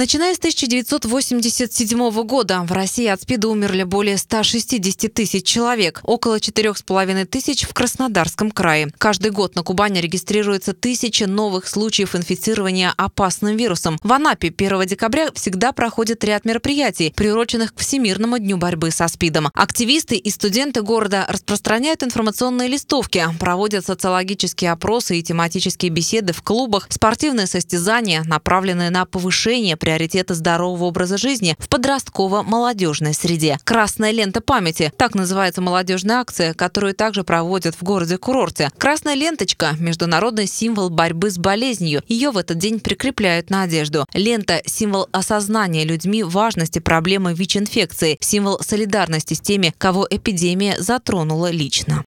Начиная с 1987 года в России от СПИДа умерли более 160 тысяч человек, около 4,5 тысяч в Краснодарском крае. Каждый год на Кубани регистрируется тысячи новых случаев инфицирования опасным вирусом. В Анапе 1 декабря всегда проходит ряд мероприятий, приуроченных к Всемирному дню борьбы со СПИДом. Активисты и студенты города распространяют информационные листовки, проводят социологические опросы и тематические беседы в клубах, спортивные состязания, направленные на повышение при приоритета здорового образа жизни в подростково-молодежной среде. «Красная лента памяти» – так называется молодежная акция, которую также проводят в городе-курорте. «Красная ленточка» – международный символ борьбы с болезнью. Ее в этот день прикрепляют на одежду. Лента – символ осознания людьми важности проблемы ВИЧ-инфекции, символ солидарности с теми, кого эпидемия затронула лично.